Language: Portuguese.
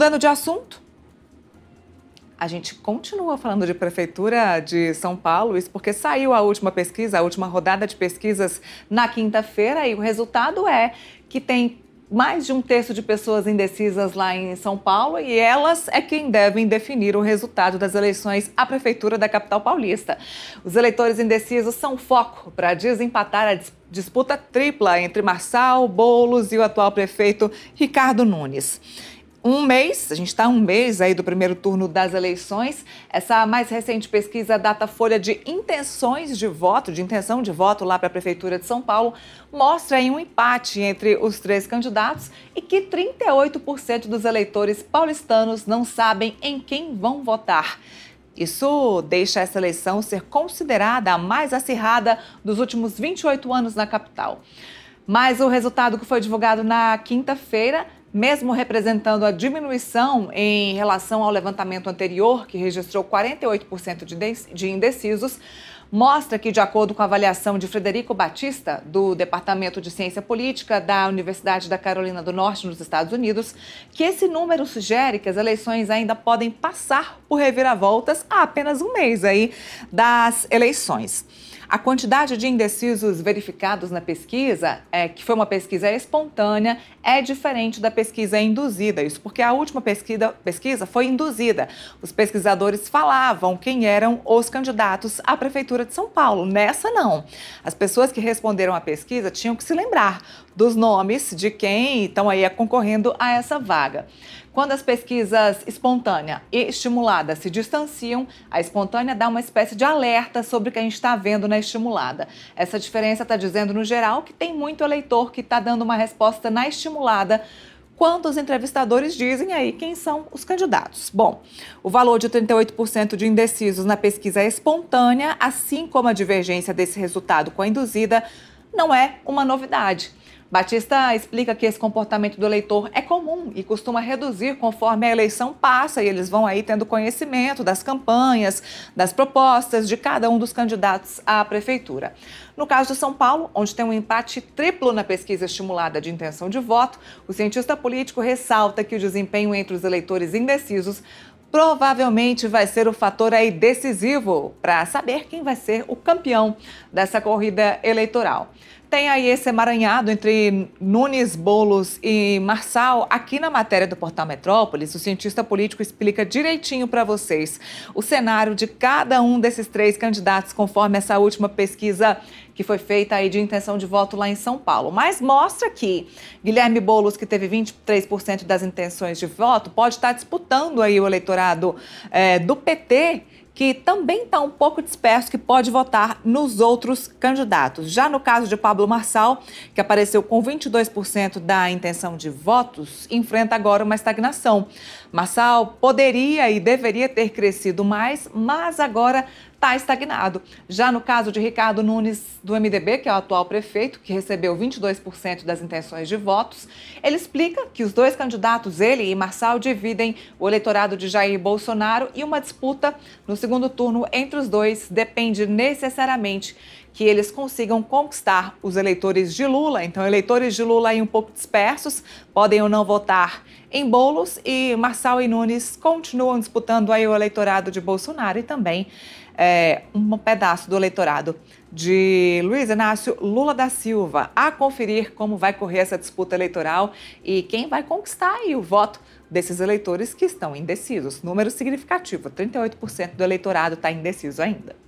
Mudando de assunto, a gente continua falando de Prefeitura de São Paulo, isso porque saiu a última pesquisa, a última rodada de pesquisas na quinta-feira e o resultado é que tem mais de um terço de pessoas indecisas lá em São Paulo e elas é quem devem definir o resultado das eleições à Prefeitura da capital paulista. Os eleitores indecisos são foco para desempatar a disputa tripla entre Marçal, Boulos e o atual prefeito Ricardo Nunes um mês, a gente está um mês aí do primeiro turno das eleições. Essa mais recente pesquisa data folha de intenções de voto, de intenção de voto lá para a Prefeitura de São Paulo, mostra aí um empate entre os três candidatos e que 38% dos eleitores paulistanos não sabem em quem vão votar. Isso deixa essa eleição ser considerada a mais acirrada dos últimos 28 anos na capital. Mas o resultado que foi divulgado na quinta-feira mesmo representando a diminuição em relação ao levantamento anterior, que registrou 48% de, indecisos, mostra que, de acordo com a avaliação de Frederico Batista, do Departamento de Ciência Política da Universidade da Carolina do Norte, nos Estados Unidos, que esse número sugere que as eleições ainda podem passar por reviravoltas há apenas um mês aí das eleições. A quantidade de indecisos verificados na pesquisa, é, que foi uma pesquisa espontânea, é diferente da pesquisa induzida. Isso porque a última pesquisa, pesquisa foi induzida. Os pesquisadores falavam quem eram os candidatos à Prefeitura de São Paulo. Nessa, não. As pessoas que responderam à pesquisa tinham que se lembrar dos nomes de quem estão aí concorrendo a essa vaga. Quando as pesquisas espontânea e estimulada se distanciam, a espontânea dá uma espécie de alerta sobre o que a gente está vendo na estimulada. Essa diferença está dizendo, no geral, que tem muito eleitor que está dando uma resposta na estimulada quanto os entrevistadores dizem aí quem são os candidatos. Bom, o valor de 38% de indecisos na pesquisa espontânea, assim como a divergência desse resultado com a induzida, não é uma novidade. Batista explica que esse comportamento do eleitor é comum e costuma reduzir conforme a eleição passa e eles vão aí tendo conhecimento das campanhas, das propostas de cada um dos candidatos à prefeitura. No caso de São Paulo, onde tem um empate triplo na pesquisa estimulada de intenção de voto, o cientista político ressalta que o desempenho entre os eleitores indecisos provavelmente vai ser o fator aí decisivo para saber quem vai ser o campeão dessa corrida eleitoral tem aí esse emaranhado entre Nunes Bolos e Marçal. Aqui na matéria do Portal Metrópolis, o cientista político explica direitinho para vocês o cenário de cada um desses três candidatos, conforme essa última pesquisa que foi feita aí de intenção de voto lá em São Paulo. Mas mostra que Guilherme Bolos, que teve 23% das intenções de voto, pode estar tá disputando aí o eleitorado é, do PT que também está um pouco disperso, que pode votar nos outros candidatos. Já no caso de Pablo Marçal, que apareceu com 22% da intenção de votos, enfrenta agora uma estagnação. Marçal poderia e deveria ter crescido mais, mas agora está estagnado. Já no caso de Ricardo Nunes, do MDB, que é o atual prefeito, que recebeu 22% das intenções de votos, ele explica que os dois candidatos, ele e Marçal, dividem o eleitorado de Jair Bolsonaro e uma disputa no segundo turno entre os dois depende necessariamente que eles consigam conquistar os eleitores de Lula. Então, eleitores de Lula aí um pouco dispersos podem ou não votar em Bolos e Marçal e Nunes continuam disputando aí o eleitorado de Bolsonaro e também é, um pedaço do eleitorado de Luiz Inácio Lula da Silva. A conferir como vai correr essa disputa eleitoral e quem vai conquistar aí o voto desses eleitores que estão indecisos. Número significativo, 38% do eleitorado está indeciso ainda.